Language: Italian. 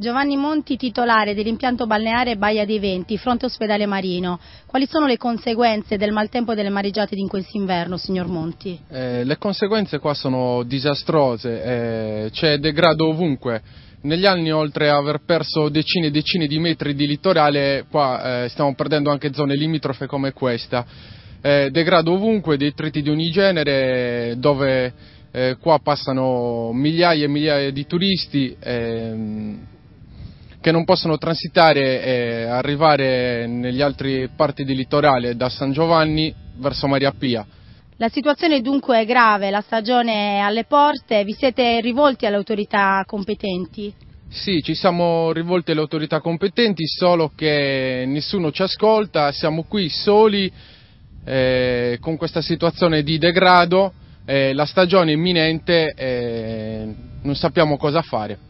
Giovanni Monti, titolare dell'impianto balneare Baia dei Venti, fronte ospedale marino. Quali sono le conseguenze del maltempo e delle mareggiate di quest'inverno, signor Monti? Eh, le conseguenze qua sono disastrose, eh, c'è degrado ovunque. Negli anni, oltre a aver perso decine e decine di metri di litorale, qua eh, stiamo perdendo anche zone limitrofe come questa. Eh, degrado ovunque, detriti di ogni genere, dove eh, qua passano migliaia e migliaia di turisti. Ehm, che non possono transitare e arrivare negli altri parti di litorale da San Giovanni verso Maria Pia. La situazione dunque è grave, la stagione è alle porte, vi siete rivolti alle autorità competenti? Sì, ci siamo rivolti alle autorità competenti, solo che nessuno ci ascolta, siamo qui soli eh, con questa situazione di degrado, eh, la stagione è imminente, eh, non sappiamo cosa fare.